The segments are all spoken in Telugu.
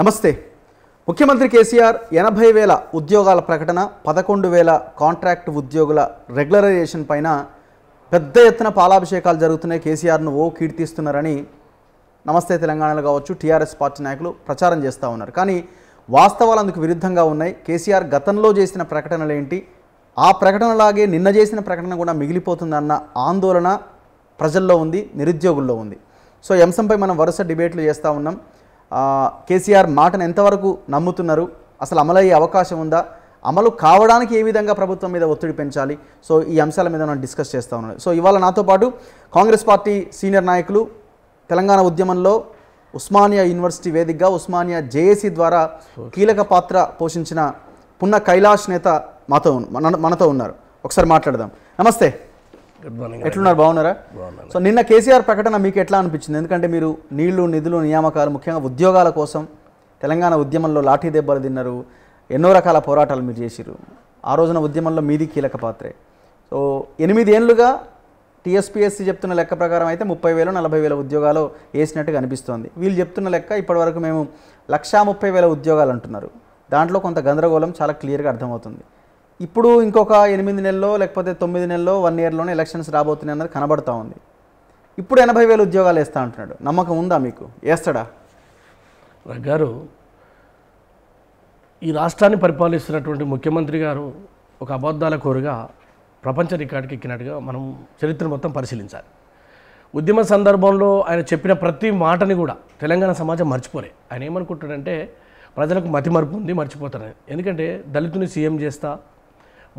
నమస్తే ముఖ్యమంత్రి కేసీఆర్ ఎనభై వేల ఉద్యోగాల ప్రకటన పదకొండు వేల కాంట్రాక్ట్ ఉద్యోగుల రెగ్యులరైజేషన్ పైన పెద్ద ఎత్తున పాలాభిషేకాలు జరుగుతున్నాయి కేసీఆర్ను ఓ కీర్తిస్తున్నారని నమస్తే తెలంగాణలో కావచ్చు టీఆర్ఎస్ పార్టీ నాయకులు ప్రచారం చేస్తూ ఉన్నారు కానీ వాస్తవాలు అందుకు విరుద్ధంగా ఉన్నాయి కేసీఆర్ గతంలో చేసిన ప్రకటనలు ఏంటి ఆ ప్రకటనలాగే నిన్న చేసిన ప్రకటన కూడా మిగిలిపోతుందన్న ఆందోళన ప్రజల్లో ఉంది నిరుద్యోగుల్లో ఉంది సో ఈ అంశంపై మనం వరుస డిబేట్లు చేస్తూ ఉన్నాం కేసీఆర్ మాటను ఎంతవరకు నమ్ముతున్నారు అసలు అమలయ్యే అవకాశం ఉందా అమలు కావడానికి ఏ విధంగా ప్రభుత్వం మీద ఒత్తిడి పెంచాలి సో ఈ అంశాల మీద మనం డిస్కస్ చేస్తూ ఉన్నాను సో ఇవాళ నాతో పాటు కాంగ్రెస్ పార్టీ సీనియర్ నాయకులు తెలంగాణ ఉద్యమంలో ఉస్మానియా యూనివర్సిటీ వేదికగా ఉస్మానియా జేఏసీ ద్వారా కీలక పాత్ర పోషించిన పున్న కైలాష్ నేత మాతో మనతో ఉన్నారు ఒకసారి మాట్లాడదాం నమస్తే ఎట్లున్నారు బాగున్నారా సో నిన్న కేసీఆర్ ప్రకటన మీకు ఎట్లా అనిపించింది ఎందుకంటే మీరు నీళ్లు నిధులు నియామకాలు ముఖ్యంగా ఉద్యోగాల కోసం తెలంగాణ ఉద్యమంలో లాఠీ దెబ్బలు తిన్నారు ఎన్నో రకాల పోరాటాలు మీరు చేసిరు ఆ రోజున ఉద్యమంలో మీది కీలక పాత్రే సో ఎనిమిది ఏళ్ళుగా టీఎస్పీఎస్సీ చెప్తున్న లెక్క ప్రకారం అయితే ముప్పై వేలు నలభై వేల ఉద్యోగాలు వేసినట్టుగా అనిపిస్తోంది వీళ్ళు చెప్తున్న లెక్క ఇప్పటివరకు మేము లక్షా ముప్పై వేల ఉద్యోగాలు అంటున్నారు దాంట్లో కొంత గందరగోళం చాలా క్లియర్గా అర్థమవుతుంది ఇప్పుడు ఇంకొక ఎనిమిది నెలలో లేకపోతే తొమ్మిది నెలలో వన్ ఇయర్లోనే ఎలక్షన్స్ రాబోతున్నాయి అన్నది కనబడతా ఉంది ఇప్పుడు ఎనభై వేలు ఉద్యోగాలు వేస్తా అంటున్నాడు నమ్మకం ఉందా మీకు వేస్తాడా గారు ఈ రాష్ట్రాన్ని పరిపాలిస్తున్నటువంటి ముఖ్యమంత్రి గారు ఒక అబద్ధాల కోరుగా ప్రపంచ రికార్డుకి ఎక్కినట్టుగా మనం చరిత్ర మొత్తం పరిశీలించాలి ఉద్యమ సందర్భంలో ఆయన చెప్పిన ప్రతి మాటని కూడా తెలంగాణ సమాజం మర్చిపోలే ఆయన ఏమనుకుంటాడంటే ప్రజలకు మతిమరుపు ఉంది మర్చిపోతారని ఎందుకంటే దళితుని సీఎం చేస్తా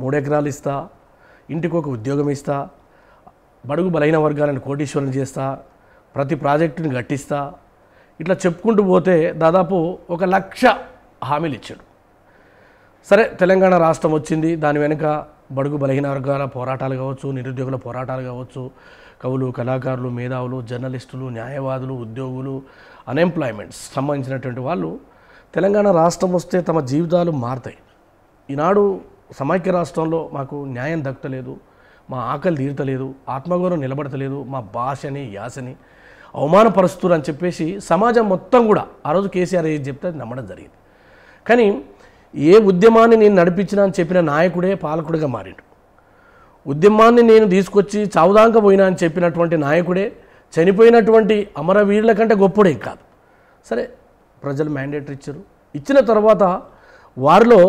మూడెకరాలు ఇస్తా ఇంటికి ఒక ఉద్యోగం ఇస్తా బడుగు బలైన వర్గాలను కోటీశ్వరం చేస్తా ప్రతి ప్రాజెక్టుని గట్టిస్తా ఇట్లా చెప్పుకుంటూ పోతే దాదాపు ఒక లక్ష హామీలు ఇచ్చాడు సరే తెలంగాణ రాష్ట్రం వచ్చింది దాని వెనుక బడుగు బలహీన వర్గాల పోరాటాలు కావచ్చు నిరుద్యోగుల పోరాటాలు కావచ్చు కవులు కళాకారులు మేధావులు జర్నలిస్టులు న్యాయవాదులు ఉద్యోగులు అన్ఎంప్లాయ్మెంట్స్ సంబంధించినటువంటి వాళ్ళు తెలంగాణ రాష్ట్రం వస్తే తమ జీవితాలు మారుతాయి ఈనాడు సమైక్య రాష్ట్రంలో మాకు న్యాయం దక్కలేదు మా ఆకలి తీరతలేదు ఆత్మగౌరవం నిలబడతలేదు మా భాషని యాసని అవమానపరుస్తున్నారు అని చెప్పేసి సమాజం మొత్తం కూడా ఆ రోజు కేసీఆర్ ఏది చెప్తే నమ్మడం జరిగింది కానీ ఏ ఉద్యమాన్ని నేను నడిపించినా అని చెప్పిన నాయకుడే పాలకుడిగా మారిండు ఉద్యమాన్ని నేను తీసుకొచ్చి చావుదాంక పోయినా అని చెప్పినటువంటి నాయకుడే చనిపోయినటువంటి అమరవీరుల కంటే గొప్పడే కాదు సరే ప్రజలు మ్యాండేటరీ ఇచ్చారు ఇచ్చిన తర్వాత వారిలో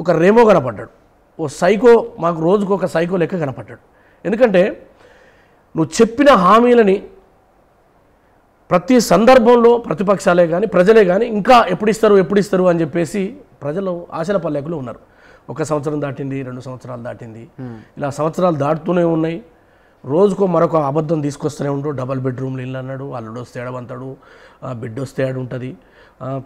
ఒక రేమో కనపడ్డాడు ఓ సైకో మాకు రోజుకు ఒక సైకో లెక్క కనపడ్డాడు ఎందుకంటే నువ్వు చెప్పిన హామీలని ప్రతి సందర్భంలో ప్రతిపక్షాలే కానీ ప్రజలే కానీ ఇంకా ఎప్పుడు ఇస్తారు ఎప్పుడు ఇస్తారు అని చెప్పేసి ప్రజలు ఆశల పల్లెకులు ఉన్నారు ఒక సంవత్సరం దాటింది రెండు సంవత్సరాలు దాటింది ఇలా సంవత్సరాలు దాటుతూనే ఉన్నాయి రోజుకో మరొక అబద్ధం తీసుకొస్తూనే ఉంటాడు డబల్ బెడ్రూమ్లు ఇల్లు అన్నాడు అల్లుడు వస్తే ఏడవంతాడు బిడ్డ వస్తే ఉంటుంది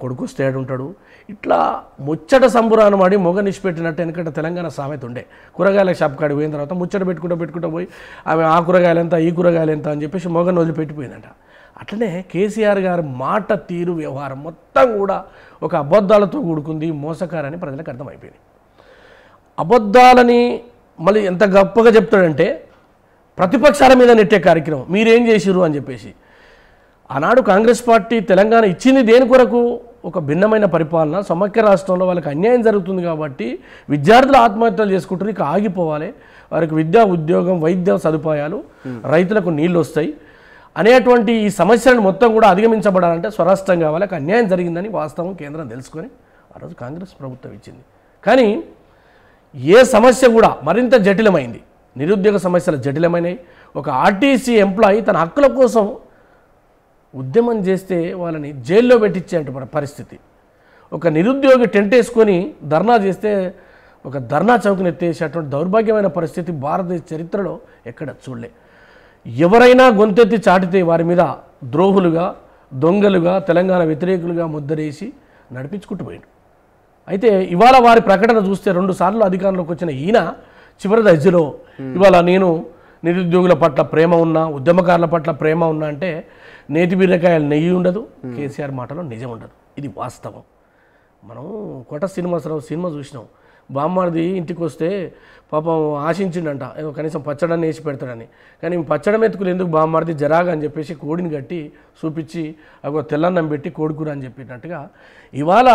కొడుకు స్టేడ్ ఉంటాడు ఇట్లా ముచ్చట సంబురాను ఆడి మొగ నిష్పెట్టినట్టు ఎందుకంటే తెలంగాణ సామెత ఉండే కూరగాయల షాప్ కాడి పోయిన తర్వాత ముచ్చట పెట్టుకుంటూ పెట్టుకుంటూ పోయి ఆమె ఆ కూరగాయలు ఎంత ఈ కూరగాయలు ఎంత అని చెప్పేసి మొగను వదిలిపెట్టిపోయిందంట అట్లనే కేసీఆర్ గారి మాట తీరు వ్యవహారం మొత్తం కూడా ఒక అబద్ధాలతో కూడుకుంది మోసకారని ప్రజలకు అర్థమైపోయింది అబద్ధాలని మళ్ళీ ఎంత గొప్పగా చెప్తాడంటే ప్రతిపక్షాల మీద నెట్టే కార్యక్రమం మీరేం చేసిరు అని చెప్పేసి ఆనాడు కాంగ్రెస్ పార్టీ తెలంగాణ ఇచ్చింది దేని కొరకు ఒక భిన్నమైన పరిపాలన సమైక్య రాష్ట్రంలో వాళ్ళకి అన్యాయం జరుగుతుంది కాబట్టి విద్యార్థులు ఆత్మహత్యలు చేసుకుంటారు ఇక ఆగిపోవాలి వారికి విద్యా ఉద్యోగం వైద్య సదుపాయాలు hmm. రైతులకు నీళ్ళు వస్తాయి అనేటువంటి ఈ సమస్యలను మొత్తం కూడా అధిగమించబడాలంటే స్వరాష్ట్రం కావాలి అన్యాయం జరిగిందని వాస్తవం కేంద్రం తెలుసుకొని ఆ రోజు కాంగ్రెస్ ప్రభుత్వం ఇచ్చింది కానీ ఏ సమస్య కూడా మరింత జటిలమైంది నిరుద్యోగ సమస్యలు జటిలమైనవి ఒక ఆర్టీసీ ఎంప్లాయీ తన హక్కుల కోసం ఉద్యమం చేస్తే వాళ్ళని జైల్లో పెట్టించేట పరిస్థితి ఒక నిరుద్యోగి టెంట్ వేసుకొని ధర్నా చేస్తే ఒక ధర్నా చౌకను ఎత్తేసేటువంటి దౌర్భాగ్యమైన పరిస్థితి భారతదేశ చరిత్రలో ఎక్కడ చూడలే ఎవరైనా గొంతెత్తి చాటితే వారి మీద ద్రోహులుగా దొంగలుగా తెలంగాణ వ్యతిరేకులుగా ముద్దరేసి నడిపించుకుంటూ పోయాడు అయితే ఇవాళ వారి ప్రకటన చూస్తే రెండు సార్లు అధికారంలోకి వచ్చిన ఈయన చివరి దశలో ఇవాళ నేను నిరుద్యోగుల పట్ల ప్రేమ ఉన్నా ఉద్యమకారుల పట్ల ప్రేమ ఉన్నా అంటే నేతి బీరకాయలు నెయ్యి ఉండదు కేసీఆర్ మాటలో నిజం ఉండదు ఇది వాస్తవం మనం కొట శ్రీనివాసరావు సినిమా చూసినాం బామ్మాడిది ఇంటికి వస్తే పాపం ఆశించిండంట కనీసం పచ్చడాన్ని వేసి పెడతాడని కానీ పచ్చడం ఎత్తుకులు ఎందుకు బామ్మాడిది జరాగా అని చెప్పేసి కోడిని కట్టి చూపించి అవి తెల్లన్నం పెట్టి కోడికూర అని చెప్పినట్టుగా ఇవాళ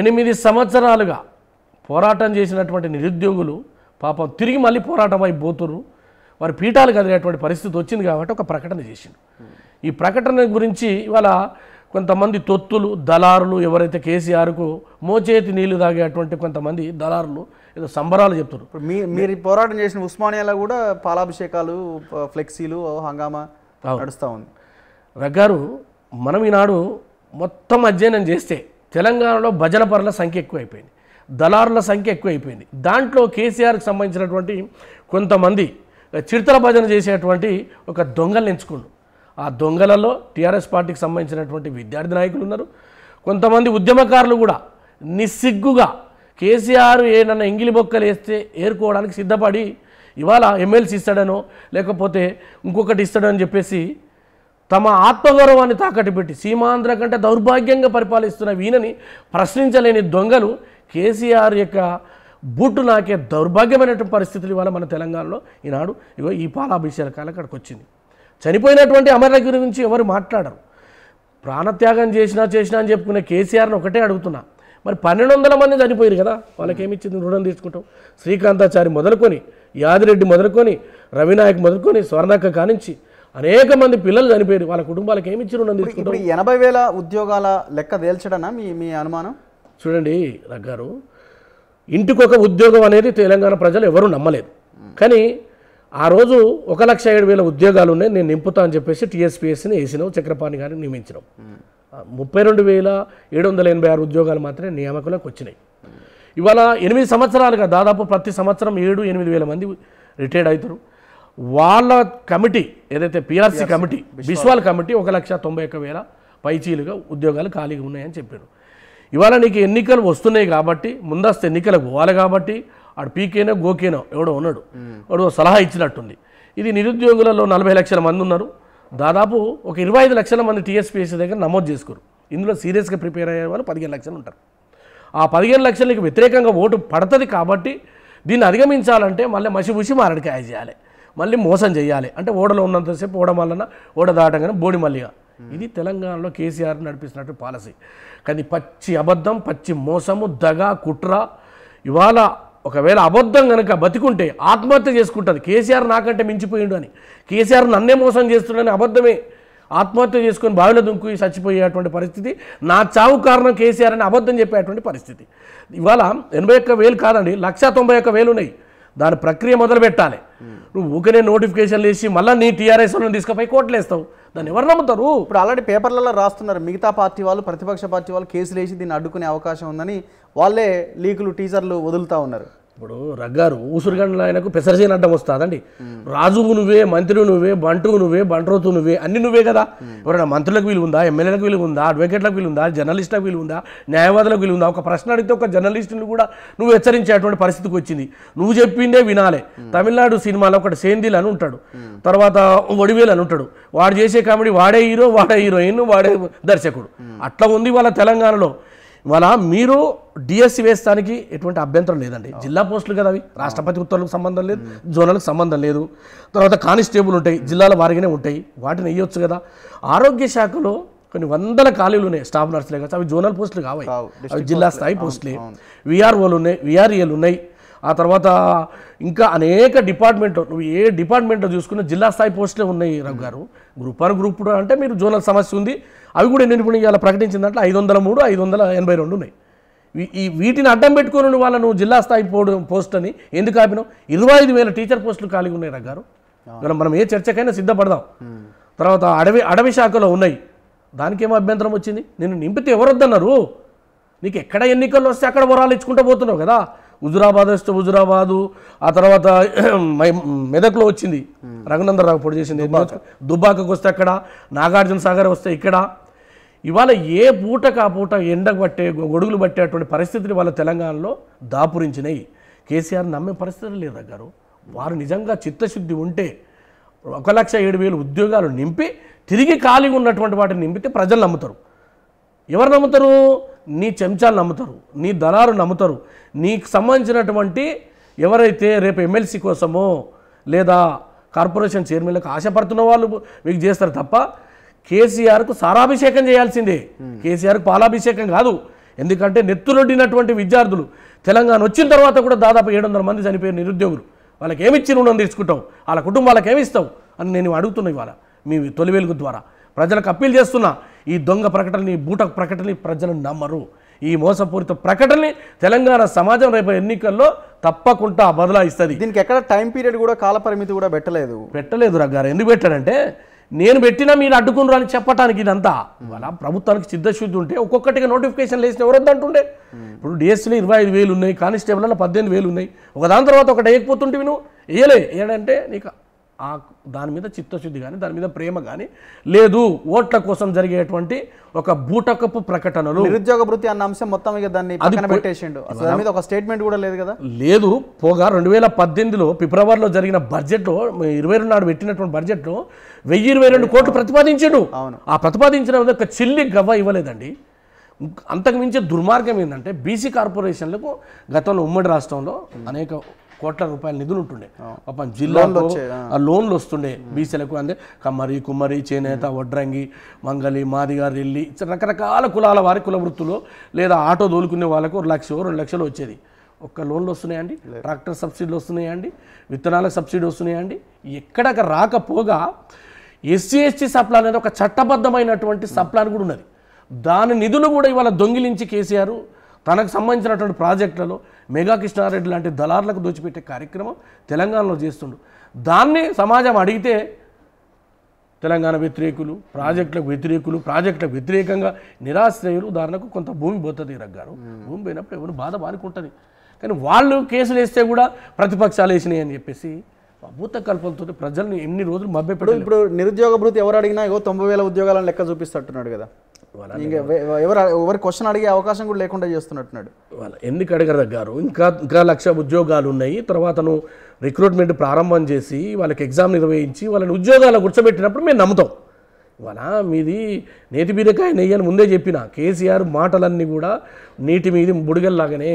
ఎనిమిది సంవత్సరాలుగా పోరాటం చేసినటువంటి నిరుద్యోగులు పాపం తిరిగి మళ్ళీ పోరాటం అయిపోతున్నారు వారి పీఠాలు కదిలేటువంటి పరిస్థితి వచ్చింది కాబట్టి ఒక ప్రకటన చేసిండు ఈ ప్రకటన గురించి ఇవాళ కొంతమంది తొత్తులు దళారులు ఎవరైతే కేసీఆర్కు మోచేతి నీళ్లు తాగేటువంటి కొంతమంది దళారులు ఏదో సంబరాలు మీ మీరు పోరాటం చేసిన ఉస్మానియాలో కూడా పాలాభిషేకాలు ఫ్లెక్సీలు హంగామా నడుస్తూ ఉంది రగ్గారు మనం ఈనాడు మొత్తం అధ్యయనం చేస్తే తెలంగాణలో భజన పరుల సంఖ్య ఎక్కువైపోయింది దళారుల సంఖ్య ఎక్కువైపోయింది దాంట్లో కేసీఆర్కి సంబంధించినటువంటి కొంతమంది చిరుతల భజన చేసేటువంటి ఒక దొంగలు ఎంచుకుండు ఆ దొంగలలో టీఆర్ఎస్ పార్టీకి సంబంధించినటువంటి విద్యార్థి నాయకులు ఉన్నారు కొంతమంది ఉద్యమకారులు కూడా నిస్సిగ్గుగా కేసీఆర్ ఏదన్నా ఎంగిలి బొక్కలు వేస్తే ఏరుకోవడానికి సిద్ధపడి ఇవాళ ఎమ్మెల్సీ ఇస్తాడనో లేకపోతే ఇంకొకటి ఇస్తాడని చెప్పేసి తమ ఆత్మగౌరవాన్ని తాకట్టు పెట్టి సీమాంధ్ర కంటే దౌర్భాగ్యంగా పరిపాలిస్తున్న వీనని ప్రశ్నించలేని దొంగలు కేసీఆర్ యొక్క బూటు నాకే దౌర్భాగ్యమైనటువంటి పరిస్థితులు ఇవాళ మన తెలంగాణలో ఈనాడు ఇగో ఈ పాలాభిషేకాలకు అక్కడికి వచ్చింది చనిపోయినటువంటి అమరుల గురించి ఎవరు మాట్లాడరు ప్రాణత్యాగం చేసినా చేసినా అని చెప్పుకునే కేసీఆర్ని ఒకటే అడుగుతున్నా మరి పన్నెండు వందల మంది చనిపోయారు కదా వాళ్ళకేమిచ్చింది రుణం తీసుకుంటాం శ్రీకాంతాచారి మొదలుకొని యాదిరెడ్డి మొదలుకొని రవినాయక్ మొదలుకొని స్వర్ణక్క కానించి అనేక మంది పిల్లలు చనిపోయారు వాళ్ళ కుటుంబాలకు ఏమి ఇచ్చి రుణం తీసుకుంటాం ఎనభై వేల ఉద్యోగాల లెక్క తేల్చడనా మీ మీ అనుమానం చూడండి రగ్గారు ఇంటికొక ఉద్యోగం అనేది తెలంగాణ ప్రజలు ఎవరూ నమ్మలేదు కానీ ఆ రోజు ఒక లక్ష ఏడు వేల ఉద్యోగాలు ఉన్నాయి నేను నింపుతా అని చెప్పేసి టీఎస్పీఎస్ని వేసినాం చక్రపాణి గారిని నియమించినాం ముప్పై రెండు వేల ఏడు వందల ఎనభై ఆరు ఉద్యోగాలు మాత్రమే నియామకంలోకి వచ్చినాయి ఇవాళ ఎనిమిది సంవత్సరాలుగా దాదాపు ప్రతి సంవత్సరం ఏడు ఎనిమిది వేల మంది రిటైర్డ్ అవుతారు వాళ్ళ కమిటీ ఏదైతే పిఆర్సీ కమిటీ బిస్వాల్ కమిటీ ఒక లక్ష తొంభై ఒక్క వేల పైచీలుగా ఉద్యోగాలు ఖాళీగా ఉన్నాయని చెప్పారు ఇవాళ నీకు ఎన్నికలు వస్తున్నాయి కాబట్టి ముందస్తు ఎన్నికలకు పోవాలి కాబట్టి ఆడు పీకేనో గోకేనో ఎవడో ఉన్నాడు వాడు సలహా ఇచ్చినట్టుంది ఇది నిరుద్యోగులలో నలభై లక్షల మంది ఉన్నారు దాదాపు ఒక ఇరవై ఐదు లక్షల మంది టీఎస్పీఎస్సీ దగ్గర నమోదు చేసుకోరు ఇందులో సీరియస్గా ప్రిపేర్ అయ్యే వాళ్ళు పదిహేను లక్షలు ఉంటారు ఆ పదిహేను లక్షలకి వ్యతిరేకంగా ఓటు పడుతుంది కాబట్టి దీన్ని అధిగమించాలంటే మళ్ళీ మసిబుసి మారడికాయ చేయాలి మళ్ళీ మోసం చేయాలి అంటే ఓడలో ఉన్నంతసేపు ఓడ వలన ఓడ దాటంగానే బోడి మల్లిగా ఇది తెలంగాణలో కేసీఆర్ నడిపిస్తున్నట్టు పాలసీ కానీ పచ్చి అబద్ధం పచ్చి మోసము దగ కుట్ర ఇవాళ ఒకవేళ అబద్ధం కనుక బతికుంటే ఆత్మహత్య చేసుకుంటుంది కేసీఆర్ నాకంటే మించిపోయిండు అని కేసీఆర్ నన్నే మోసం చేస్తున్నాడని అబద్ధమే ఆత్మహత్య చేసుకొని బావిలో దుంకు చచ్చిపోయేటువంటి పరిస్థితి నా చావు కారణం కేసీఆర్ అని అబద్ధం చెప్పేటువంటి పరిస్థితి ఇవాళ ఎనభై ఒక్క వేలు కాదండి లక్ష తొంభై ఒక్క వేలు ఉన్నాయి దాని ప్రక్రియ మొదలు పెట్టాలి నువ్వు ఊకనే నోటిఫికేషన్లు వేసి మళ్ళీ నీ టీఆర్ఎస్ వాళ్ళని తీసుకుపోయి కోట్లు వేస్తావు దాన్ని ఎవరు నమ్ముతారు ఇప్పుడు ఆల్రెడీ పేపర్లలో రాస్తున్నారు మిగతా పార్టీ వాళ్ళు ప్రతిపక్ష పార్టీ వాళ్ళు కేసులు వేసి దీన్ని అడ్డుకునే అవకాశం ఉందని వాళ్ళే లీకులు టీజర్లు వదులుతూ ఉన్నారు ఇప్పుడు రగ్గారు ఊసురుగండ్ల ఆయనకు పెసరసేన అడ్డం వస్తుందండి రాజువు నువ్వే మంత్రి నువ్వే బంటువు నువ్వే బంట్రోతు నువ్వే అన్ని నువ్వే కదా ఎవరైనా మంత్రులకు వీలు ఉందా ఎమ్మెల్యేలకు వీలు ఉందా అడ్వకేట్లకు వీలు ఉందా జర్నలిస్టులకు విలువ ఉందా న్యాయవాదులకు ఉందా ఒక ప్రశ్న అడిగితే ఒక జర్నలిస్టుని కూడా నువ్వు హెచ్చరించేటువంటి పరిస్థితికి వచ్చింది నువ్వు చెప్పిందే వినాలే తమిళనాడు సినిమాలో ఒకటి సేందిల్ అని ఉంటాడు తర్వాత ఒడివేలు అని ఉంటాడు వాడు చేసే కామెడీ వాడే హీరో వాడే హీరోయిన్ వాడే దర్శకుడు అట్లా ఉంది వాళ్ళ తెలంగాణలో ఇవాళ మీరు డిఎస్సి వేస్తానికి ఎటువంటి అభ్యంతరం లేదండి జిల్లా పోస్టులు కదా అవి రాష్ట్రపతి ఉత్తర్వులకు సంబంధం లేదు జోనలకు సంబంధం లేదు తర్వాత కానిస్టేబుల్ ఉంటాయి జిల్లాల వారిగానే ఉంటాయి వాటిని వేయొచ్చు కదా ఆరోగ్య శాఖలో కొన్ని వందల ఖాళీలు ఉన్నాయి స్టాఫ్ నర్సులే కావచ్చు అవి జోనల్ పోస్టులు కావాలి అవి జిల్లా స్థాయి పోస్టులే విఆర్ఓలు ఉన్నాయి విఆర్ఏలు e ఉన్నాయి ఆ తర్వాత ఇంకా అనేక డిపార్ట్మెంట్ నువ్వు ఏ డిపార్ట్మెంట్లో చూసుకున్న జిల్లా స్థాయి పోస్టులే ఉన్నాయి రఘు గారు గ్రూప్ వన్ గ్రూప్ అంటే మీరు జోనల్ సమస్య ఉంది అవి కూడా ఎన్ని నిపుణులు ఇవాళ ఐదు వందల మూడు ఐదు వందల ఎనభై రెండు ఉన్నాయి ఈ వీటిని అడ్డం పెట్టుకుని వాళ్ళ నువ్వు జిల్లా స్థాయి పోవడం పోస్ట్ అని ఎందుకు ఆపినావు ఇరవై ఐదు వేల టీచర్ పోస్టులు ఖాళీ ఉన్నాయి రగ్గారు మనం మనం ఏ చర్చకైనా సిద్ధపడదాం తర్వాత అడవి అడవి శాఖలో ఉన్నాయి దానికేమో అభ్యంతరం వచ్చింది నేను నింపితే ఎవరొద్దన్నారు నీకు ఎక్కడ ఎన్నికల్లో వస్తే అక్కడ వరాలు ఇచ్చుకుంటూ పోతున్నావు కదా హుజురాబాద్ వస్తే హుజురాబాదు ఆ తర్వాత మెదక్లో వచ్చింది రఘునందరావు పొడి చేసింది దుబ్బాకకు వస్తే అక్కడ నాగార్జున సాగర్ వస్తే ఇక్కడ ఇవాళ ఏ పూటకు ఆ పూట ఎండకు పట్టే గొడుగులు పట్టేటువంటి పరిస్థితులు వాళ్ళ తెలంగాణలో దాపురించినాయి కేసీఆర్ నమ్మే పరిస్థితి లేదా గారు వారు నిజంగా చిత్తశుద్ధి ఉంటే ఒక లక్ష ఏడు వేలు ఉద్యోగాలు నింపి తిరిగి ఖాళీగా ఉన్నటువంటి వాటిని నింపితే ప్రజలు నమ్ముతారు ఎవరు నమ్ముతారు నీ చెంచాలు నమ్ముతారు నీ దళారు నమ్ముతారు నీకు సంబంధించినటువంటి ఎవరైతే రేపు ఎమ్మెల్సీ కోసమో లేదా కార్పొరేషన్ చైర్మన్లకు ఆశపడుతున్న వాళ్ళు మీకు చేస్తారు తప్ప కేసీఆర్కు సారాభిషేకం చేయాల్సిందే కేసీఆర్కు పాలాభిషేకం కాదు ఎందుకంటే నెత్తులొడ్డినటువంటి విద్యార్థులు తెలంగాణ వచ్చిన తర్వాత కూడా దాదాపు ఏడు వందల మంది చనిపోయిన నిరుద్యోగులు వాళ్ళకి ఏమిచ్చి రుణం తీసుకుంటావు వాళ్ళ కుటుంబాలకు ఏమి ఇస్తావు అని నేను అడుగుతున్నా ఇవాళ మీ తొలి వెలుగు ద్వారా ప్రజలకు అప్పీల్ చేస్తున్నా ఈ దొంగ ప్రకటనని బూట ప్రకటనని ప్రజలు నమ్మరు ఈ మోసపూరిత ప్రకటనని తెలంగాణ సమాజం రేపు ఎన్నికల్లో తప్పకుండా బదలాయిస్తుంది దీనికి ఎక్కడ టైం పీరియడ్ కూడా కాలపరిమితి కూడా పెట్టలేదు పెట్టలేదు రగ్గారు ఎందుకు పెట్టాడంటే నేను పెట్టినా మీరు అడ్డుకున్నారు అని చెప్పడానికి ఇదంతా ఇవాళ ప్రభుత్వానికి సిద్ధశుద్ధి ఉంటే ఒక్కొక్కటిగా నోటిఫికేషన్ లేసిన ఎవరొద్దు అంటుండే ఇప్పుడు డిఎస్సీలో ఇరవై ఐదు వేలు ఉన్నాయి కానిస్టేబుల్లో పద్దెనిమిది వేలు ఉన్నాయి ఒక దాని తర్వాత ఒకటి వేయకపోతుంటే నువ్వు వేయలే ఏడంటే నీకు ఆ దాని మీద చిత్తశుద్ధి కానీ దాని మీద ప్రేమ కానీ లేదు ఓట్ల కోసం జరిగేటువంటి ఒక బూటకపు ప్రకటనలు నిరుద్యోగ వృత్తి అన్న అంశం మొత్తం ఇక దాన్ని పెట్టేసిండు దాని మీద ఒక స్టేట్మెంట్ కూడా లేదు కదా లేదు పోగా రెండు వేల పద్దెనిమిదిలో ఫిబ్రవరిలో జరిగిన బడ్జెట్లో ఇరవై రెండు నాడు పెట్టినటువంటి బడ్జెట్లో వెయ్యి ఇరవై రెండు కోట్లు ప్రతిపాదించాడు అవును ఆ ప్రతిపాదించిన ఒక చిల్లి గవ్వ ఇవ్వలేదండి అంతకుమించే దుర్మార్గం ఏంటంటే బీసీ కార్పొరేషన్లకు గతంలో ఉమ్మడి రాష్ట్రంలో అనేక కోట్ల రూపాయల నిధులు ఉంటుండే పాపం జిల్లాలో లోన్లు వస్తుండే బీసీలకు అంటే కమ్మరి కుమ్మరి చేనేత వడ్రంగి మంగలి మాదిగారు రెల్లి రకరకాల కులాల వారి కుల వృత్తులు లేదా ఆటో దోలుకునే వాళ్ళకు ఒక లక్ష రెండు లక్షలు వచ్చేది ఒక్క లోన్లు వస్తున్నాయండి ట్రాక్టర్ సబ్సిడీలు వస్తున్నాయండి విత్తనాలకు సబ్సిడీ వస్తున్నాయండి ఎక్కడక రాకపోగా ఎస్సీ ఎస్టీ సప్లా అనేది ఒక చట్టబద్ధమైనటువంటి సప్లాన్ కూడా ఉన్నది దాని నిధులు కూడా ఇవాళ దొంగిలించి కేసీఆర్ తనకు సంబంధించినటువంటి ప్రాజెక్టులలో మెగా కృష్ణారెడ్డి లాంటి దళార్లకు దోచిపెట్టే కార్యక్రమం తెలంగాణలో చేస్తుండు దాన్ని సమాజం అడిగితే తెలంగాణ వ్యతిరేకులు ప్రాజెక్టులకు వ్యతిరేకులు ప్రాజెక్టులకు వ్యతిరేకంగా నిరాశ్రయులు ఉదాహరణకు కొంత భూమి పోతుంది రగ్గారు భూమి పోయినప్పుడు ఎవరు బాధ బానుకుంటుంది కానీ వాళ్ళు కేసులు వేస్తే కూడా ప్రతిపక్షాలు వేసినాయి అని చెప్పేసి అభూత కల్పనతో ప్రజల్ని ఎన్ని రోజులు మభ్యపెట్టారు ఇప్పుడు నిరుద్యోగ భృతి ఎవరు అడిగినా ఇగో తొంభై వేల ఉద్యోగాలను లెక్క చూపిస్తట్టున్నాడు కదా ఎవరు క్వశ్చన్ అడిగే అవకాశం కూడా లేకుండా చేస్తున్నట్టున్నాడు ఎందుకు అడగదగ్గారు ఇంకా ఇంకా లక్ష ఉద్యోగాలు ఉన్నాయి తర్వాతను రిక్రూట్మెంట్ ప్రారంభం చేసి వాళ్ళకి ఎగ్జామ్ నిర్వహించి వాళ్ళని ఉద్యోగాలు కూర్చోబెట్టినప్పుడు మేము నమ్ముతాం వనా మీది నేతి బీరకాయ నెయ్యి అని ముందే చెప్పిన కేసీఆర్ మాటలన్నీ కూడా నీటి మీద బుడిగల్లాగానే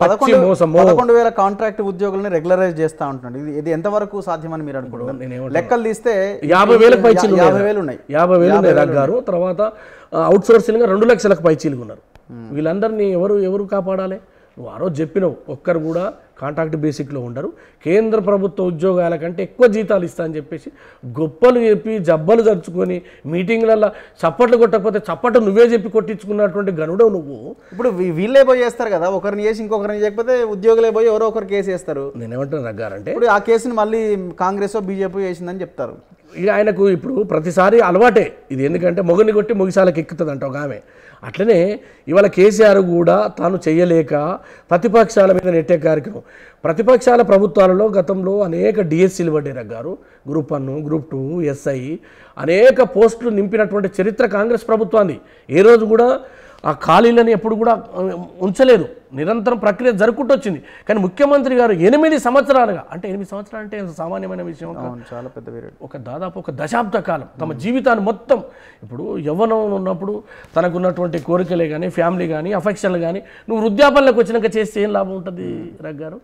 పదకొండు వేల కాంట్రాక్ట్ ఉద్యోగులను రెగ్యులరైజ్ చేస్తా ఉంటుంది ఇది ఇది ఎంతవరకు సాధ్యమని మీరు అనుకుంటున్నారు లెక్కలు తీస్తే యాభై వేలకు పైచీలు యాభై వేలు ఉన్నాయి యాభై వేలు ఉన్నాయి రగ్గారు తర్వాత అవుట్ సోర్సింగ్ రెండు లక్షలకు పైచీలుగా ఉన్నారు వీళ్ళందరినీ ఎవరు ఎవరు కాపాడాలి నువ్వు ఆ రోజు చెప్పినావు ఒక్కరు కూడా కాంట్రాక్ట్ బేసిక్లో ఉండరు కేంద్ర ప్రభుత్వ ఉద్యోగాల కంటే ఎక్కువ జీతాలు ఇస్తా అని చెప్పేసి గొప్పలు చెప్పి జబ్బలు తరుచుకొని మీటింగ్లలో చప్పట్లు కొట్టకపోతే చప్పట్లు నువ్వే చెప్పి కొట్టించుకున్నటువంటి గనుడవు నువ్వు ఇప్పుడు వీళ్ళే పోయి చేస్తారు కదా ఒకరిని చేసి ఇంకొకరిని చేయకపోతే ఉద్యోగులే పోయి ఎవరో ఒకరు కేసు వేస్తారు నేనేమంటాను రగ్గారంటే ఇప్పుడు ఆ కేసును మళ్ళీ కాంగ్రెస్ బీజేపీ చేసిందని చెప్తారు ఇక ఆయనకు ఇప్పుడు ప్రతిసారి అలవాటే ఇది ఎందుకంటే మొగుని కొట్టి మొగిసాలకు ఎక్కుతుంది అంట ఒక ఆమె అట్లనే ఇవాళ కేసీఆర్ కూడా తాను చేయలేక ప్రతిపక్షాల మీద నెట్టే కార్యక్రమం ప్రతిపక్షాల ప్రభుత్వాలలో గతంలో అనేక డిఎస్సీలు పడ్డారు గారు group one group two S అనేక పోస్టులు నింపినటువంటి చరిత్ర కాంగ్రెస్ ప్రభుత్వాన్ని ఏ రోజు కూడా ఆ ఖాళీలను ఎప్పుడు కూడా ఉంచలేదు నిరంతరం ప్రక్రియ జరుగుకుంటూ వచ్చింది కానీ ముఖ్యమంత్రి గారు ఎనిమిది సంవత్సరాలుగా అంటే ఎనిమిది సంవత్సరాలు అంటే సామాన్యమైన విషయం చాలా పెద్ద ఒక దాదాపు ఒక దశాబ్ద కాలం తమ జీవితాన్ని మొత్తం ఇప్పుడు యవ్వనం ఉన్నప్పుడు తనకున్నటువంటి కోరికలే కానీ ఫ్యామిలీ కానీ అఫెక్షన్లు కానీ నువ్వు వృద్ధాపనలకు వచ్చినాక చేస్తే ఏం లాభం ఉంటుంది రగ్గారు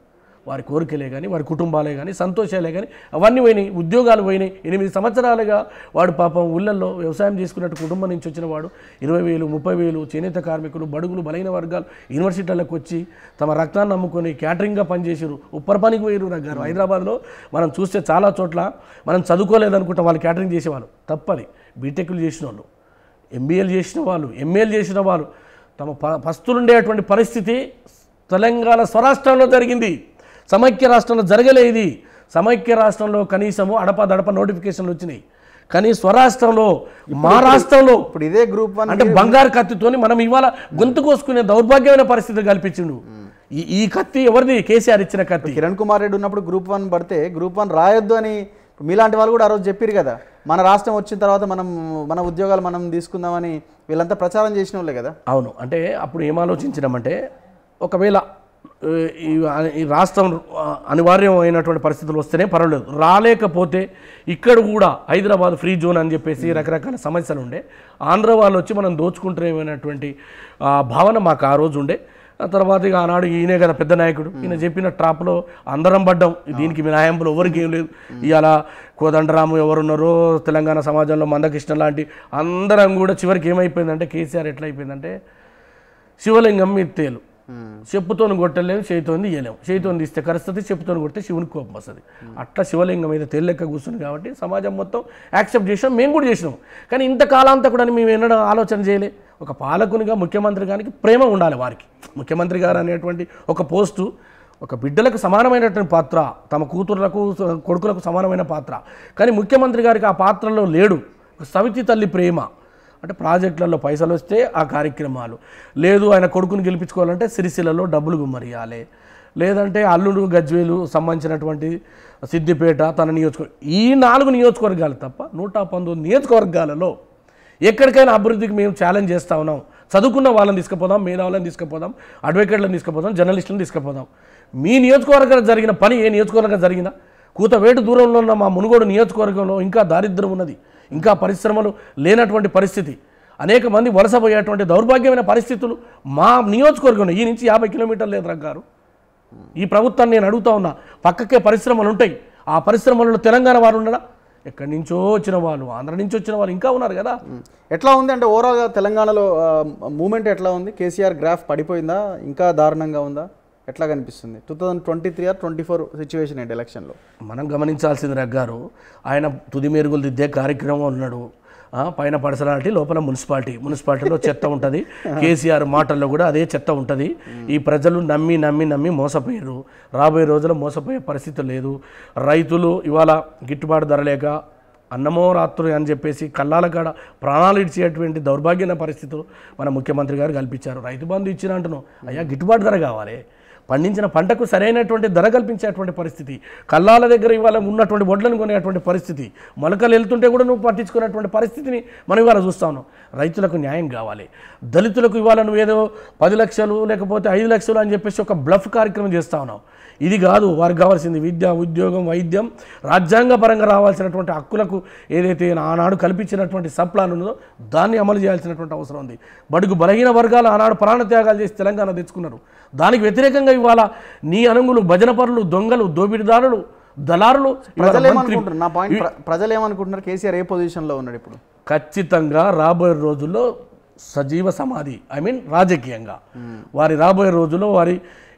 వారి కోరికలే కానీ వారి కుటుంబాలే కానీ సంతోషాలే కానీ అవన్నీ పోయినాయి ఉద్యోగాలు పోయినాయి ఎనిమిది సంవత్సరాలుగా వాడు పాపం ఊళ్ళల్లో వ్యవసాయం చేసుకున్నట్టు కుటుంబం నుంచి వచ్చిన వాడు ఇరవై వేలు ముప్పై వేలు చేనేత కార్మికులు బడుగులు బలైన వర్గాలు యూనివర్సిటీలకు వచ్చి తమ రక్తాన్ని అమ్ముకొని క్యాటరింగ్గా పనిచేసారు ఉప్పర పనికి పోయారు గారు హైదరాబాద్లో మనం చూస్తే చాలా చోట్ల మనం చదువుకోలేదనుకుంటాం వాళ్ళు క్యాటరింగ్ చేసేవాళ్ళు తప్పని బీటెక్లు చేసిన వాళ్ళు ఎంబీఏలు చేసిన వాళ్ళు ఎంఏలు చేసిన వాళ్ళు తమ ప ఫస్తులుండేటువంటి పరిస్థితి తెలంగాణ స్వరాష్ట్రంలో జరిగింది సమైక్య రాష్ట్రంలో జరగలేదు సమైక్య రాష్ట్రంలో కనీసము అడప దడప నోటిఫికేషన్లు వచ్చినాయి కానీ స్వరాష్ట్రంలో మా రాష్ట్రంలో ఇప్పుడు ఇదే గ్రూప్ అంటే బంగారు కత్తితోని మనం ఇవాళ గొంతు కోసుకునే దౌర్భాగ్యమైన పరిస్థితి కల్పించిండు ఈ కత్తి ఎవరిది కేసీఆర్ ఇచ్చిన కత్తి కిరణ్ కుమార్ రెడ్డి ఉన్నప్పుడు గ్రూప్ వన్ పడితే గ్రూప్ వన్ రాయొద్దు అని మీలాంటి వాళ్ళు కూడా ఆ రోజు చెప్పారు కదా మన రాష్ట్రం వచ్చిన తర్వాత మనం మన ఉద్యోగాలు మనం తీసుకుందామని వీళ్ళంతా ప్రచారం చేసిన వాళ్ళే కదా అవును అంటే అప్పుడు ఏం ఆలోచించినామంటే ఒకవేళ ఈ రాష్ట్రం అనివార్యమైనటువంటి పరిస్థితులు వస్తేనే పర్వాలేదు రాలేకపోతే ఇక్కడ కూడా హైదరాబాద్ ఫ్రీ జోన్ అని చెప్పేసి రకరకాల సమస్యలు ఉండే ఆంధ్ర వాళ్ళు వచ్చి మనం దోచుకుంటున్నామైనటువంటి భావన మాకు ఆ రోజు ఉండే తర్వాత ఇక ఆనాడు ఈయనే కదా పెద్ద నాయకుడు ఈయన చెప్పిన ట్రాప్లో అందరం పడ్డాం దీనికి మినహాయింపులు ఎవరికి ఏం లేదు ఇవాళ కోదండరాము ఎవరున్నారో తెలంగాణ సమాజంలో మందకృష్ణ లాంటి అందరం కూడా చివరికి ఏమైపోయిందంటే కేసీఆర్ ఎట్లయిపోయిందంటే శివలింగం మీద తేలు Hmm. చెప్పుతోని కొట్టలేము చేయితో ఇయ్యలేము చేయితో ఇస్తే కరుస్తుంది చెప్పుతోని కొట్టే శివునికి కోపం వస్తుంది అట్లా శివలింగం మీద తెల్లెక్క కూర్చుంది కాబట్టి సమాజం మొత్తం యాక్సెప్ట్ చేసినాం మేము కూడా చేసినాం కానీ ఇంత కాలాంతా కూడా మేము ఎన్నడం ఆలోచన చేయలే ఒక పాలకునిగా ముఖ్యమంత్రి గారికి ప్రేమ ఉండాలి వారికి ముఖ్యమంత్రి గారు అనేటువంటి ఒక పోస్టు ఒక బిడ్డలకు సమానమైనటువంటి పాత్ర తమ కూతుర్లకు కొడుకులకు సమానమైన పాత్ర కానీ ముఖ్యమంత్రి గారికి ఆ పాత్రలో లేడు సవితి తల్లి ప్రేమ అంటే ప్రాజెక్టులలో పైసలు వస్తే ఆ కార్యక్రమాలు లేదు ఆయన కొడుకుని గెలిపించుకోవాలంటే సిరిసిలలో డబ్బులు గుమ్మరియాలి లేదంటే అల్లుడు గజ్వేలు సంబంధించినటువంటి సిద్దిపేట తన నియోజకవర్గం ఈ నాలుగు నియోజకవర్గాలు తప్ప నూట పంతొమ్మిది నియోజకవర్గాలలో ఎక్కడికైనా అభివృద్ధికి మేము ఛాలెంజ్ చేస్తూ ఉన్నాం చదువుకున్న వాళ్ళని తీసుకుపోదాం మేన వాళ్ళని తీసుకుపోదాం అడ్వకేట్లను తీసుకుపోదాం జర్నలిస్టులను తీసుకుపోదాం మీ నియోజకవర్గం జరిగిన పని ఏ నియోజకవర్గం జరిగినా కూతవేటు దూరంలో ఉన్న మా మునుగోడు నియోజకవర్గంలో ఇంకా దారిద్ర్యం ఉన్నది ఇంకా పరిశ్రమలు లేనటువంటి పరిస్థితి అనేక మంది వలసపోయేటువంటి దౌర్భాగ్యమైన పరిస్థితులు మా నియోజకవర్గంలో ఈ నుంచి యాభై కిలోమీటర్లు లేదు రంగారు ఈ ప్రభుత్వాన్ని నేను అడుగుతా ఉన్నా పక్కకే పరిశ్రమలు ఉంటాయి ఆ పరిశ్రమలలో తెలంగాణ వారు ఉండడా ఎక్కడి నుంచో వచ్చిన వాళ్ళు ఆంధ్ర నుంచి వచ్చిన వాళ్ళు ఇంకా ఉన్నారు కదా ఎట్లా ఉంది అంటే ఓవరాల్గా తెలంగాణలో మూమెంట్ ఎట్లా ఉంది కేసీఆర్ గ్రాఫ్ పడిపోయిందా ఇంకా దారుణంగా ఉందా ఎట్లా కనిపిస్తుంది two thousand twenty three or twenty four situation ఏంటి ఎలక్షన్లో మనం గమనించాల్సింది రగ్గారు ఆయన తుది మెరుగులు దిద్దే కార్యక్రమం ఉన్నాడు పైన పర్సనాలిటీ లోపల మున్సిపాలిటీ మున్సిపాలిటీలో చెత్త ఉంటుంది కేసీఆర్ మాటల్లో కూడా అదే చెత్త ఉంటుంది ఈ ప్రజలు నమ్మి నమ్మి నమ్మి మోసపోయారు రాబోయే రోజుల్లో మోసపోయే పరిస్థితి లేదు రైతులు ఇవాళ గిట్టుబాటు ధర లేక అన్నమో రాత్రు అని చెప్పేసి కళ్ళాల కాడ ప్రాణాలు ఇచ్చేటువంటి దౌర్భాగ్యమైన పరిస్థితులు మన ముఖ్యమంత్రి గారు కల్పించారు రైతు బంధు ఇచ్చిన అంటున్నాం అయ్యా గిట్టుబాటు ధర కావాలి పండించిన పంటకు సరైనటువంటి ధర కల్పించేటువంటి పరిస్థితి కల్లాల దగ్గర ఇవాళ ఉన్నటువంటి వడ్లను కొనేటువంటి పరిస్థితి మొలకలు వెళ్తుంటే కూడా నువ్వు పట్టించుకునేటువంటి పరిస్థితిని మనం ఇవాళ చూస్తాను రైతులకు న్యాయం కావాలి దళితులకు ఇవాళ నువ్వు ఏదో పది లక్షలు లేకపోతే ఐదు లక్షలు అని చెప్పేసి ఒక బ్లఫ్ కార్యక్రమం చేస్తా ఉన్నావు ఇది కాదు వారికి కావాల్సింది విద్య ఉద్యోగం వైద్యం రాజ్యాంగపరంగా రావాల్సినటువంటి హక్కులకు ఏదైతే ఆనాడు కల్పించినటువంటి సప్లాన్ ఉందో దాన్ని అమలు చేయాల్సినటువంటి అవసరం ఉంది బడుగు బలహీన వర్గాలు ఆనాడు ప్రాణ త్యాగాలు చేసి తెలంగాణ తెచ్చుకున్నారు దానికి వ్యతిరేకంగా ఇవాళ నీ అనుగులు భజనపరులు దొంగలు దోపిడిదారులు దళారులు ప్రజలు ప్రజలు ఏమనుకుంటున్నారు కేసీఆర్ ఏ లో ఉన్నాడు ఇప్పుడు ఖచ్చితంగా రాబోయే రోజుల్లో సజీవ సమాధి ఐ మీన్ రాజకీయంగా వారి రాబోయే రోజుల్లో వారి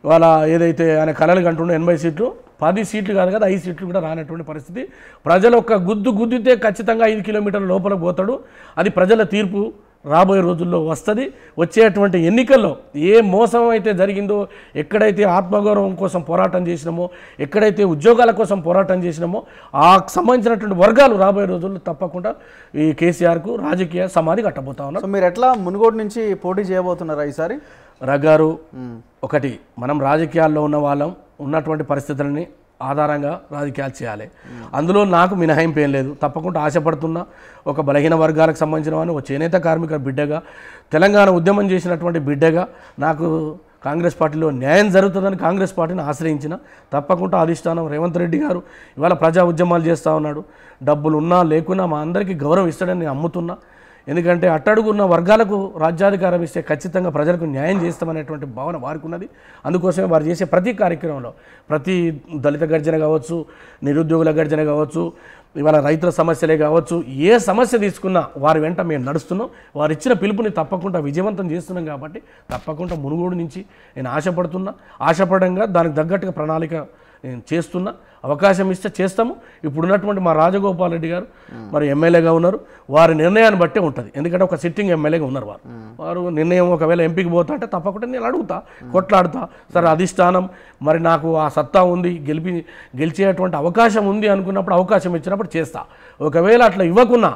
వాళ్ళ ఏదైతే ఆయన కళలు కంటున్న ఎనభై సీట్లు పది సీట్లు కాదు కదా ఐదు సీట్లు కూడా రానటువంటి పరిస్థితి ప్రజలు ఒక్క గుద్దు గుద్దితే ఖచ్చితంగా ఐదు కిలోమీటర్ల లోపల పోతాడు అది ప్రజల తీర్పు రాబోయే రోజుల్లో వస్తుంది వచ్చేటువంటి ఎన్నికల్లో ఏ మోసం అయితే జరిగిందో ఎక్కడైతే ఆత్మగౌరవం కోసం పోరాటం చేసినామో ఎక్కడైతే ఉద్యోగాల కోసం పోరాటం చేసినామో ఆ సంబంధించినటువంటి వర్గాలు రాబోయే రోజుల్లో తప్పకుండా ఈ కేసీఆర్కు రాజకీయ సమాధి కట్టబోతా ఉన్నారు మీరు ఎట్లా మునుగోడు నుంచి పోటీ చేయబోతున్నారా ఈసారి రగారు ఒకటి మనం రాజకీయాల్లో ఉన్న వాళ్ళం ఉన్నటువంటి పరిస్థితులని ఆధారంగా రాజకీయాలు చేయాలి అందులో నాకు మినహాయింపు ఏం లేదు తప్పకుండా ఆశపడుతున్న ఒక బలహీన వర్గాలకు సంబంధించిన వాడిని ఒక చేనేత కార్మిక బిడ్డగా తెలంగాణ ఉద్యమం చేసినటువంటి బిడ్డగా నాకు కాంగ్రెస్ పార్టీలో న్యాయం జరుగుతుందని కాంగ్రెస్ పార్టీని ఆశ్రయించిన తప్పకుండా అధిష్టానం రేవంత్ రెడ్డి గారు ఇవాళ ప్రజా ఉద్యమాలు చేస్తూ ఉన్నాడు డబ్బులు ఉన్నా లేకున్నా మా అందరికీ గౌరవం ఇస్తాడని నేను అమ్ముతున్నా ఎందుకంటే అట్టడుగున్న వర్గాలకు రాజ్యాధికారం ఇస్తే ఖచ్చితంగా ప్రజలకు న్యాయం చేస్తామనేటువంటి భావన వారికి ఉన్నది అందుకోసమే వారు చేసే ప్రతి కార్యక్రమంలో ప్రతి దళిత గర్జన కావచ్చు నిరుద్యోగుల గర్జన కావచ్చు ఇవాళ రైతుల సమస్యలే కావచ్చు ఏ సమస్య తీసుకున్నా వారి వెంట మేము నడుస్తున్నాం వారు ఇచ్చిన పిలుపుని తప్పకుండా విజయవంతం చేస్తున్నాం కాబట్టి తప్పకుండా మునుగోడు నుంచి నేను ఆశపడుతున్నా ఆశపడంగా దానికి తగ్గట్టుగా ప్రణాళిక నేను చేస్తున్నా అవకాశం ఇస్తే చేస్తాము ఇప్పుడున్నటువంటి మా రాజగోపాల్ రెడ్డి గారు మరి ఎమ్మెల్యేగా ఉన్నారు వారి నిర్ణయాన్ని బట్టే ఉంటుంది ఎందుకంటే ఒక సిట్టింగ్ ఎమ్మెల్యేగా ఉన్నారు వారు వారు నిర్ణయం ఒకవేళ ఎంపీకి పోతా అంటే తప్పకుండా నేను అడుగుతా కొట్లాడుతా సరే అధిష్టానం మరి నాకు ఆ సత్తా ఉంది గెలిపి గెలిచేటువంటి అవకాశం ఉంది అనుకున్నప్పుడు అవకాశం ఇచ్చినప్పుడు చేస్తా ఒకవేళ అట్లా ఇవ్వకున్నా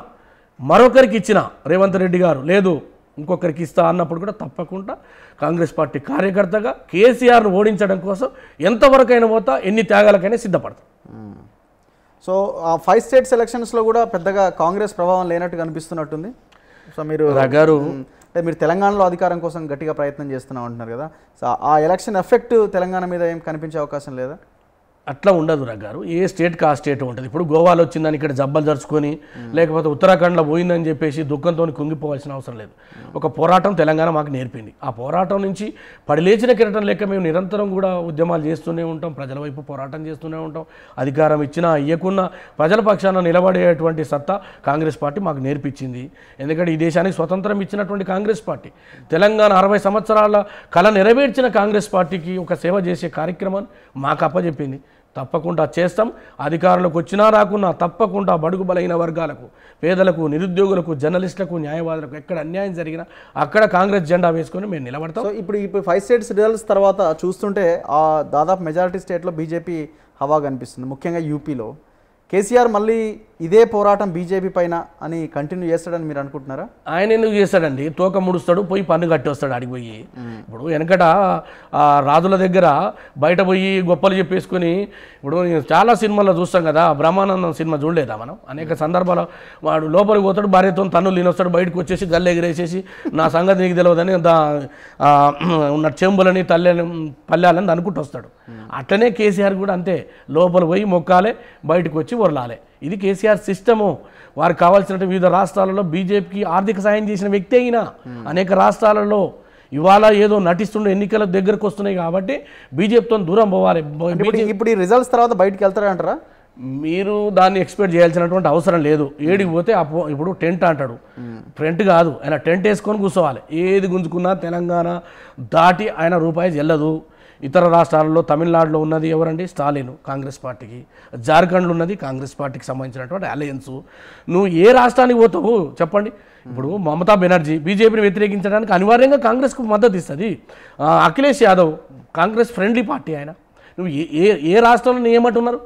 మరొకరికి ఇచ్చిన రేవంత్ రెడ్డి గారు లేదు ఇంకొకరికి ఇస్తా అన్నప్పుడు కూడా తప్పకుండా కాంగ్రెస్ పార్టీ కార్యకర్తగా కేసీఆర్ను ఓడించడం కోసం ఎంతవరకైనా పోతా ఎన్ని త్యాగాలకైనా సిద్ధపడతాం సో ఫైవ్ స్టేట్స్ ఎలక్షన్స్లో కూడా పెద్దగా కాంగ్రెస్ ప్రభావం లేనట్టు కనిపిస్తున్నట్టుంది సో మీరు గారు అంటే మీరు తెలంగాణలో అధికారం కోసం గట్టిగా ప్రయత్నం చేస్తున్నాం అంటున్నారు కదా సో ఆ ఎలక్షన్ ఎఫెక్ట్ తెలంగాణ మీద ఏం కనిపించే అవకాశం లేదా అట్లా ఉండదు రగ్గారు ఏ స్టేట్ ఆ స్టేట్ ఉంటుంది ఇప్పుడు గోవాలో వచ్చిందని ఇక్కడ జబ్బలు జరుచుకొని లేకపోతే ఉత్తరాఖండ్లో పోయిందని చెప్పేసి దుఃఖంతో కుంగిపోవాల్సిన అవసరం లేదు ఒక పోరాటం తెలంగాణ మాకు నేర్పింది ఆ పోరాటం నుంచి పడిలేచిన కిరటం లేక మేము నిరంతరం కూడా ఉద్యమాలు చేస్తూనే ఉంటాం ప్రజల వైపు పోరాటం చేస్తూనే ఉంటాం అధికారం ఇచ్చినా ఇవ్వకున్నా ప్రజల పక్షాన నిలబడేటువంటి సత్తా కాంగ్రెస్ పార్టీ మాకు నేర్పించింది ఎందుకంటే ఈ దేశానికి స్వతంత్రం ఇచ్చినటువంటి కాంగ్రెస్ పార్టీ తెలంగాణ అరవై సంవత్సరాల కళ నెరవేర్చిన కాంగ్రెస్ పార్టీకి ఒక సేవ చేసే కార్యక్రమాన్ని మాకు అప్పచెప్పింది తప్పకుండా చేస్తాం అధికారులకు వచ్చినా రాకున్నా తప్పకుండా బడుగు బలైన వర్గాలకు పేదలకు నిరుద్యోగులకు జర్నలిస్టులకు న్యాయవాదులకు ఎక్కడ అన్యాయం జరిగినా అక్కడ కాంగ్రెస్ జెండా వేసుకొని మేము నిలబడతాం ఇప్పుడు ఇప్పుడు ఫైవ్ స్టేట్స్ రిజల్ట్స్ తర్వాత చూస్తుంటే ఆ దాదాపు మెజారిటీ స్టేట్లో బీజేపీ హవా కనిపిస్తుంది ముఖ్యంగా యూపీలో కేసీఆర్ మళ్ళీ ఇదే పోరాటం బీజేపీ పైన అని కంటిన్యూ చేస్తాడని మీరు అనుకుంటున్నారా ఆయన ఎందుకు చేస్తాడండి తోక ముడుస్తాడు పోయి పన్ను కట్టి వస్తాడు పోయి ఇప్పుడు వెనకట రాజుల దగ్గర బయట పోయి గొప్పలు చెప్పేసుకొని ఇప్పుడు చాలా సినిమాల్లో చూస్తాం కదా బ్రహ్మానందం సినిమా చూడలేదా మనం అనేక సందర్భాలు వాడు లోపలికి పోతాడు భార్యతో తన్ను లేనొస్తాడు బయటకు వచ్చేసి ఎగిరేసేసి నా సంగతి నీకు తెలియదని దా ఉన్న చెంబులని తల్లని పల్లెలని అనుకుంటూ వస్తాడు అట్లనే కేసీఆర్ కూడా అంతే లోపల పోయి మొక్కాలే బయటకు వచ్చి కూడా ఇది కేసీఆర్ సిస్టము వారు కావాల్సిన వివిధ రాష్ట్రాలలో బీజేపీకి ఆర్థిక సాయం చేసిన వ్యక్తి అయినా అనేక రాష్ట్రాలలో ఇవాళ ఏదో నటిస్తుండే ఎన్నికల దగ్గరకు వస్తున్నాయి కాబట్టి బీజేపీతో దూరం పోవాలి ఇప్పుడు ఈ రిజల్ట్స్ తర్వాత బయటకు వెళ్తారంటారా మీరు దాన్ని ఎక్స్పెక్ట్ చేయాల్సినటువంటి అవసరం లేదు ఏడికి పోతే ఇప్పుడు టెంట్ అంటాడు ఫ్రంట్ కాదు ఆయన టెంట్ వేసుకొని కూర్చోవాలి ఏది గుంజుకున్నా తెలంగాణ దాటి ఆయన రూపాయి చెల్లదు ఇతర రాష్ట్రాలలో తమిళనాడులో ఉన్నది ఎవరండి స్టాలిన్ కాంగ్రెస్ పార్టీకి జార్ఖండ్లో ఉన్నది కాంగ్రెస్ పార్టీకి సంబంధించినటువంటి అలయన్స్ నువ్వు ఏ రాష్ట్రానికి పోతావు చెప్పండి ఇప్పుడు మమతా బెనర్జీ బీజేపీని వ్యతిరేకించడానికి అనివార్యంగా కాంగ్రెస్కు మద్దతు ఇస్తుంది అఖిలేష్ యాదవ్ కాంగ్రెస్ ఫ్రెండ్లీ పార్టీ ఆయన నువ్వు ఏ ఏ రాష్ట్రంలో ఏమంటున్నారు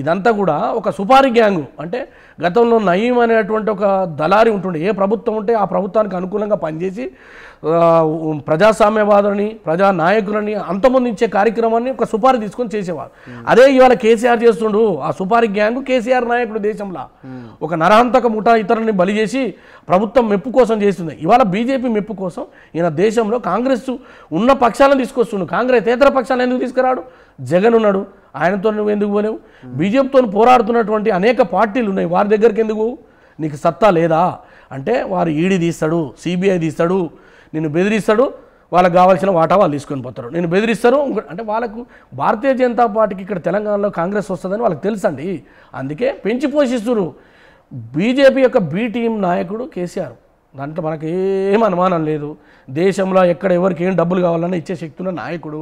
ఇదంతా కూడా ఒక సుపారీ గ్యాంగు అంటే గతంలో నయీం అనేటువంటి ఒక దళారి ఉంటుండే ఏ ప్రభుత్వం ఉంటే ఆ ప్రభుత్వానికి అనుకూలంగా పనిచేసి ప్రజాస్వామ్యవాదులని ప్రజా నాయకులని అంతమొందించే కార్యక్రమాన్ని ఒక సుపారీ తీసుకొని చేసేవారు అదే ఇవాళ కేసీఆర్ చేస్తుండు ఆ సుపారి గ్యాంగ్ కేసీఆర్ నాయకుడు దేశంలో ఒక నరహంతక ముఠా ఇతరుని బలి చేసి ప్రభుత్వం మెప్పు కోసం చేస్తుంది ఇవాళ బీజేపీ మెప్పు కోసం ఈయన దేశంలో కాంగ్రెస్ ఉన్న పక్షాలను తీసుకొస్తుండు కాంగ్రెస్ ఇతర పక్షాలు ఎందుకు తీసుకురాడు జగన్ ఉన్నాడు ఆయనతో నువ్వు ఎందుకు పోలేవు బీజేపీతో పోరాడుతున్నటువంటి అనేక పార్టీలు ఉన్నాయి వారి దగ్గరికి ఎందుకు నీకు సత్తా లేదా అంటే వారు ఈడీ తీస్తాడు సిబిఐ తీస్తాడు నిన్ను బెదిరిస్తాడు వాళ్ళకి కావాల్సిన వాటా వాళ్ళు తీసుకొని పోతారు నేను బెదిరిస్తారు అంటే వాళ్ళకు భారతీయ జనతా పార్టీకి ఇక్కడ తెలంగాణలో కాంగ్రెస్ వస్తుందని వాళ్ళకి తెలుసండి అందుకే పెంచి పోషిస్తున్నారు బీజేపీ యొక్క బీ టీం నాయకుడు కేసీఆర్ దాంట్లో మనకి ఏం అనుమానం లేదు దేశంలో ఎక్కడ ఎవరికి ఏం డబ్బులు కావాలన్నా ఇచ్చే శక్తి ఉన్న నాయకుడు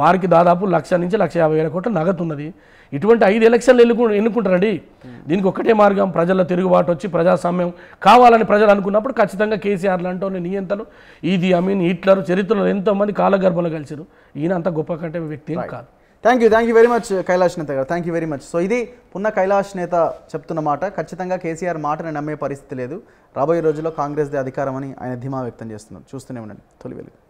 వారికి దాదాపు లక్ష నుంచి లక్ష యాభై వేల కోట్ల నగతున్నది ఇటువంటి ఐదు ఎలక్షన్లు ఎన్నుకు ఎన్నుకుంటారండి దీనికి ఒక్కటే మార్గం ప్రజల తిరుగుబాటు వచ్చి ప్రజాస్వామ్యం కావాలని ప్రజలు అనుకున్నప్పుడు ఖచ్చితంగా కేసీఆర్ లాంటి నియంతలు ఇది అమీన్ హిట్లర్ చరిత్రలో ఎంతోమంది కాలగర్భంలో కలిసారు ఈయన అంత గొప్ప కంటే వ్యక్తి కాదు thank you thank you very much Kailash Neta గారు thank you very much so ఇది పున్న కైలాష్ నేత చెప్తున్న మాట ఖచ్చితంగా కేసీఆర్ మాటని నమ్మే పరిస్థితి లేదు రాబోయే రోజుల్లో కాంగ్రెస్ది అధికారమని ఆయన ధీమా వ్యక్తం చేస్తున్నారు చూస్తూనే ఉండండి తొలి వెలుగు